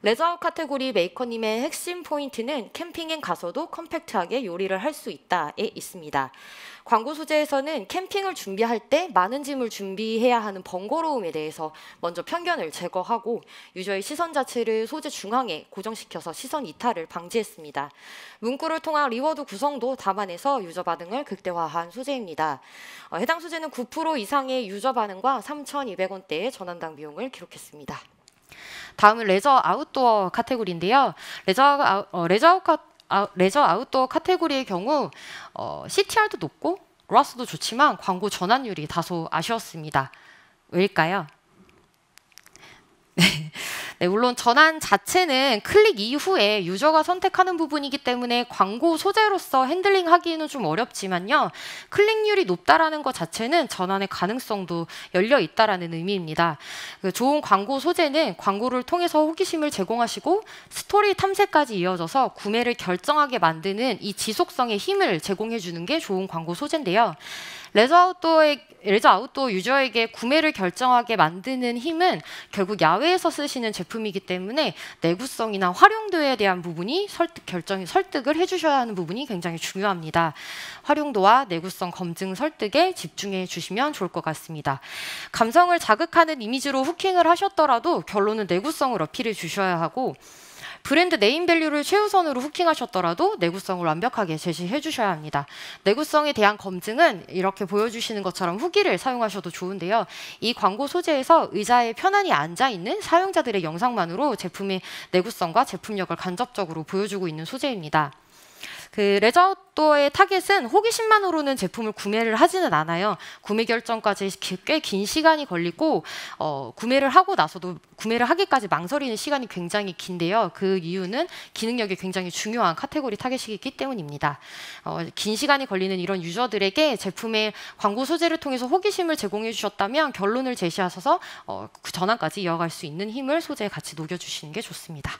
레저아웃 카테고리 메이커님의 핵심 포인트는 캠핑엔 가서도 컴팩트하게 요리를 할 수 있다에 있습니다. 광고 소재에서는 캠핑을 준비할 때 많은 짐을 준비해야 하는 번거로움에 대해서 먼저 편견을 제거하고 유저의 시선 자체를 소재 중앙에 고정시켜서 시선 이탈을 방지했습니다. 문구를 통한 리워드 구성도 담아내서 유저 반응을 극대화한 소재입니다. 어, 해당 소재는 9% 이상의 유저 반응과 3,200원대의 전환당 비용을 기록했습니다. 다음은 레저 아웃도어 카테고리인데요. 레저, 아웃, 어, 레저, 아웃, 아, 레저 아웃도어 카테고리의 경우 어, CTR도 높고 로아스도 좋지만 광고 전환율이 다소 아쉬웠습니다. 왜일까요? 네, 물론 전환 자체는 클릭 이후에 유저가 선택하는 부분이기 때문에 광고 소재로서 핸들링 하기는좀 어렵지만요. 클릭률이 높다라는 것 자체는 전환의 가능성도 열려 있다라는 의미입니다. 그 좋은 광고 소재는 광고를 통해서 호기심을 제공하시고 스토리 탐색까지 이어져서 구매를 결정하게 만드는 이 지속성의 힘을 제공해 주는 게 좋은 광고 소재인데요. 레저 아웃도어의 레저 아웃도어 유저에게 구매를 결정하게 만드는 힘은 결국 야외에서 쓰시는 제품이기 때문에 내구성이나 활용도에 대한 부분이 설득 결정이 설득을 해주셔야 하는 부분이 굉장히 중요합니다. 활용도와 내구성 검증 설득에 집중해 주시면 좋을 것 같습니다. 감성을 자극하는 이미지로 후킹을 하셨더라도 결론은 내구성을 어필해 주셔야 하고 브랜드 네임 밸류를 최우선으로 후킹하셨더라도 내구성을 완벽하게 제시해 주셔야 합니다. 내구성에 대한 검증은 이렇게 보여주시는 것처럼 후기를 사용하셔도 좋은데요. 이 광고 소재에서 의자에 편안히 앉아있는 사용자들의 영상만으로 제품의 내구성과 제품력을 간접적으로 보여주고 있는 소재입니다. 그 레저 아도어의 타겟은 호기심만으로는 제품을 구매를 하지는 않아요. 구매 결정까지 꽤 긴 시간이 걸리고 어, 구매를 하고 나서도 구매를 하기까지 망설이는 시간이 굉장히 긴데요. 그 이유는 기능력이 굉장히 중요한 카테고리 타겟이기 때문입니다. 어, 긴 시간이 걸리는 이런 유저들에게 제품의 광고 소재를 통해서 호기심을 제공해 주셨다면 결론을 제시하셔서 어, 그 전환까지 이어갈 수 있는 힘을 소재에 같이 녹여주시는 게 좋습니다.